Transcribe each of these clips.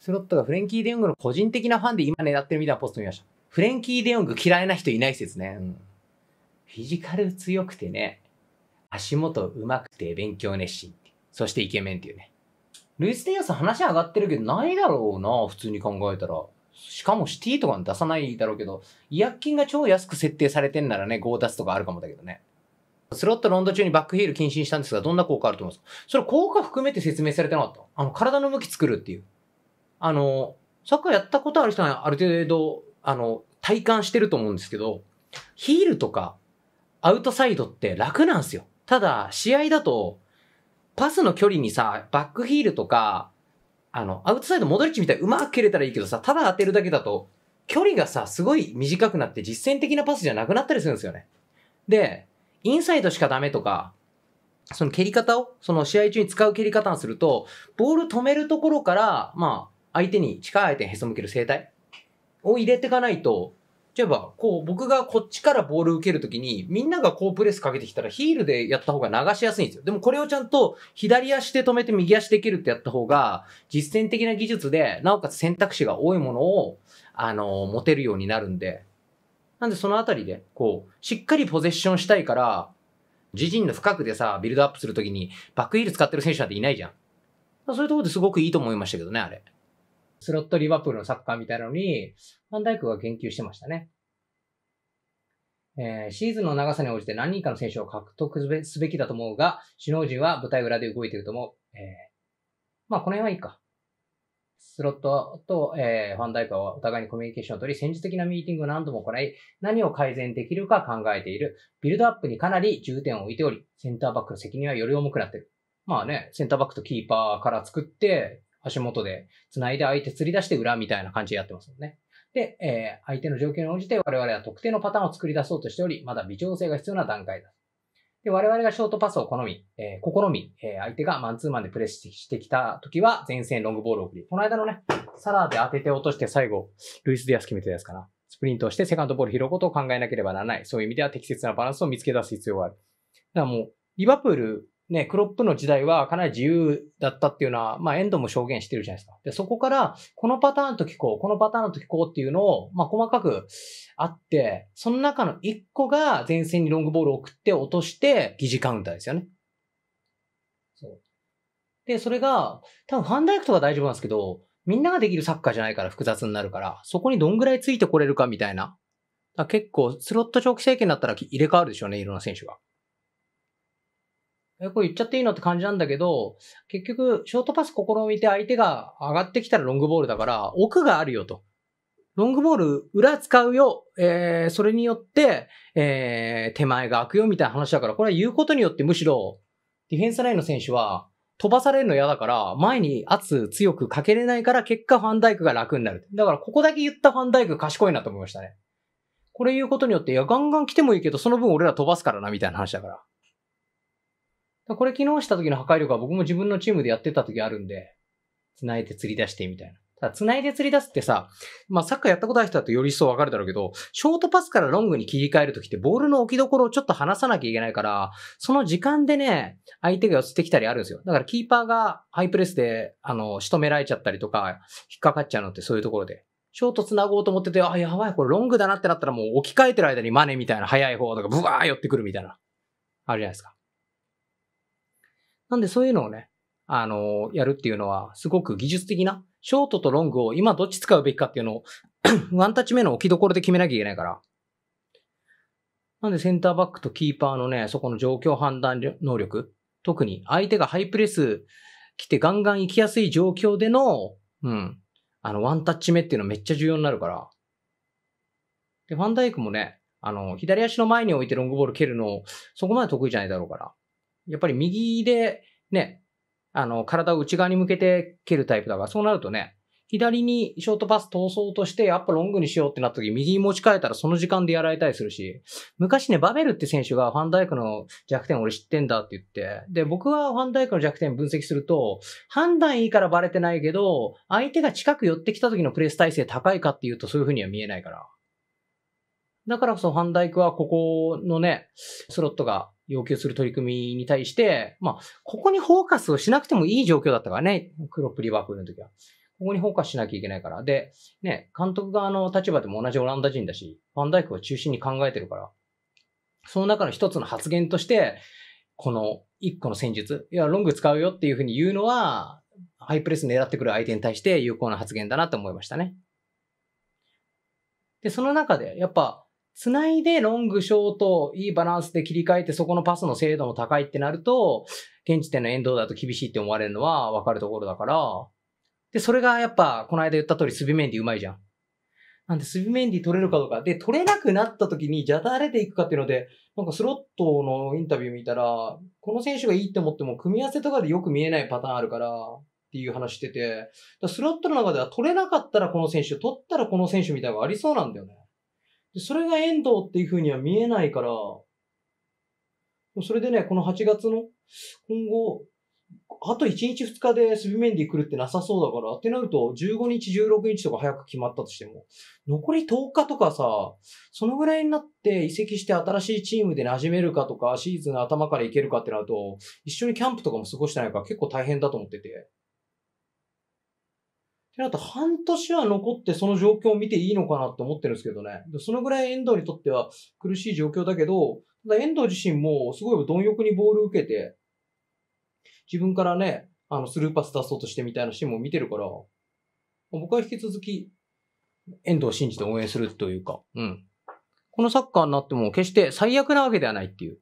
スロットがフレンキー・デヨングの個人的なファンで今狙ってるみたいなポスト見ました。フレンキー・デヨング嫌いな人いない説ね。うん、フィジカル強くてね、足元上手くて勉強熱心。そしてイケメンっていうね。ルイス・デアス話上がってるけどないだろうな、普通に考えたら。しかもシティとか出さないだろうけど、違約金が超安く設定されてんならね、強奪とかあるかもだけどね。スロットロンド中にバックヒール禁止したんですが、どんな効果あると思いますかそれ効果含めて説明されてなかったあの、体の向き作るっていう。あの、サッカーやったことある人はある程度、あの、体感してると思うんですけど、ヒールとかアウトサイドって楽なんですよ。ただ、試合だと、パスの距離にさ、バックヒールとか、あの、アウトサイド戻りッみたいうまく蹴れたらいいけどさ、ただ当てるだけだと、距離がさ、すごい短くなって実践的なパスじゃなくなったりするんですよね。で、インサイドしかダメとか、その蹴り方を、その試合中に使う蹴り方をすると、ボール止めるところから、まあ、相手に近い相手にへそ向ける生体を入れていかないと、例えば、こう、僕がこっちからボール受けるときに、みんながこうプレスかけてきたらヒールでやった方が流しやすいんですよ。でもこれをちゃんと左足で止めて右足で切るってやった方が、実践的な技術で、なおかつ選択肢が多いものを、あの、持てるようになるんで。なんでそのあたりで、こう、しっかりポゼッションしたいから、自陣の深くでさ、ビルドアップするときに、バックヒール使ってる選手なんていないじゃん。そういうところですごくいいと思いましたけどね、あれ。スロットリバプールのサッカーみたいなのに、ファンダイクが言及してましたね。えー、シーズンの長さに応じて何人かの選手を獲得すべきだと思うが、首脳陣は舞台裏で動いてると思う。えー、まあ、この辺はいいか。スロットと、えー、ファンダイクはお互いにコミュニケーションを取り、戦術的なミーティングを何度も行い、何を改善できるか考えている。ビルドアップにかなり重点を置いており、センターバックの責任はより重くなってる。まあね、センターバックとキーパーから作って、足元で繋いで相手釣り出して裏みたいな感じでやってますもんね。で、えー、相手の状況に応じて我々は特定のパターンを作り出そうとしており、まだ微調整が必要な段階だ。で、我々がショートパスを好み、えー、試み、えー、相手がマンツーマンでプレスしてきた時は前線ロングボールを送り、この間のね、サラーで当てて落として最後、ルイス・ディアス決めてたやつかな。スプリントをしてセカンドボール拾うことを考えなければならない。そういう意味では適切なバランスを見つけ出す必要がある。だからもう、リバプールね、クロップの時代はかなり自由だったっていうのは、まあ、エンドも証言してるじゃないですか。で、そこから、このパターンと聞こう、このパターンと聞こうっていうのを、まあ、細かくあって、その中の1個が前線にロングボールを送って落として、疑似カウンターですよね。そう。で、それが、多分ファンダイクとか大丈夫なんですけど、みんなができるサッカーじゃないから複雑になるから、そこにどんぐらいついてこれるかみたいな。結構、スロット長期政権だったら入れ替わるでしょうね、いろんな選手が。え、これ言っちゃっていいのって感じなんだけど、結局、ショートパス試みて相手が上がってきたらロングボールだから、奥があるよと。ロングボール裏使うよ。えー、それによって、えー、手前が開くよみたいな話だから、これは言うことによってむしろ、ディフェンスラインの選手は、飛ばされるの嫌だから、前に圧強くかけれないから、結果ファンダイクが楽になる。だから、ここだけ言ったファンダイク賢いなと思いましたね。これ言うことによって、いや、ガンガン来てもいいけど、その分俺ら飛ばすからな、みたいな話だから。これ昨日した時の破壊力は僕も自分のチームでやってた時あるんで、繋いで釣り出してみたいな。ただ、繋いで釣り出すってさ、まあ、サッカーやったことある人だとより一層わかるだろうけど、ショートパスからロングに切り替えるときって、ボールの置き所をちょっと離さなきゃいけないから、その時間でね、相手が寄せてきたりあるんですよ。だから、キーパーがハイプレスで、あの、仕留められちゃったりとか、引っかかっちゃうのってそういうところで。ショート繋ごうと思ってて、あ、やばい、これロングだなってなったらもう置き換えてる間にマネみたいな速い方とか、ブワー寄ってくるみたいな。あるじゃないですか。なんでそういうのをね、あの、やるっていうのは、すごく技術的な、ショートとロングを今どっち使うべきかっていうのを ワンタッチ目の置きどころで決めなきゃいけないから。なんでセンターバックとキーパーのね、そこの状況判断能力、特に相手がハイプレス来てガンガン行きやすい状況での、うん、あの、ワンタッチ目っていうのめっちゃ重要になるから。で、ファンダイクもね、あの、左足の前に置いてロングボール蹴るの、そこまで得意じゃないだろうから。やっぱり右でね、あの、体を内側に向けて蹴るタイプだから、そうなるとね、左にショートパス通そうとして、やっぱロングにしようってなった時、右に持ち替えたらその時間でやられたりするし、昔ね、バベルって選手がファンダイクの弱点俺知ってんだって言って、で、僕はファンダイクの弱点分析すると、判断いいからバレてないけど、相手が近く寄ってきた時のプレス体制高いかっていうとそういう風には見えないから。だからこそファンダイクはここのね、スロットが要求する取り組みに対して、まあ、ここにフォーカスをしなくてもいい状況だったからね、クロップリバープールの時は。ここにフォーカスしなきゃいけないから。で、ね、監督側の立場でも同じオランダ人だし、ファンダイクを中心に考えてるから、その中の一つの発言として、この一個の戦術、いや、ロング使うよっていうふうに言うのは、ハイプレス狙ってくる相手に対して有効な発言だなと思いましたね。で、その中で、やっぱ、つないでロング、ショート、いいバランスで切り替えて、そこのパスの精度も高いってなると、現時点の遠藤だと厳しいって思われるのは分かるところだから、で、それがやっぱ、この間言った通り、スビメンディうまいじゃん。なんで、スビメンディ取れるかどうか。で、取れなくなった時に、じゃ誰でいくかっていうので、なんかスロットのインタビュー見たら、この選手がいいって思っても、組み合わせとかでよく見えないパターンあるから、っていう話してて、スロットの中では取れなかったらこの選手、取ったらこの選手みたいなのがありそうなんだよね。で、それが遠藤っていう風には見えないから、それでね、この8月の今後、あと1日2日でスビメンディ来るってなさそうだから、ってなると15日16日とか早く決まったとしても、残り10日とかさ、そのぐらいになって移籍して新しいチームで馴染めるかとか、シーズン頭からいけるかってなると、一緒にキャンプとかも過ごしてないから結構大変だと思ってて。で、あと半年は残ってその状況を見ていいのかなって思ってるんですけどね。そのぐらい遠藤にとっては苦しい状況だけど、ただ遠藤自身もすごい貪欲にボール受けて、自分からね、あの、スルーパス出そうとしてみたいなシーンも見てるから、僕は引き続き、遠藤信じて応援するというか、うん。このサッカーになっても決して最悪なわけではないっていう。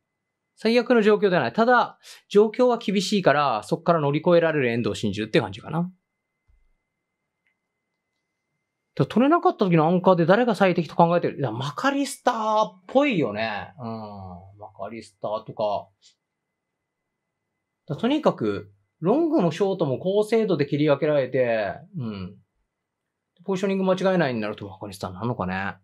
最悪の状況ではない。ただ、状況は厳しいから、そこから乗り越えられる遠藤信じるって感じかな。だ取れなかった時のアンカーで誰が最適と考えてるいや、マカリスターっぽいよね。うん。マカリスターとか。かとにかく、ロングもショートも高精度で切り分けられて、うん。ポジショニング間違えないになるとマカリスターなのかね。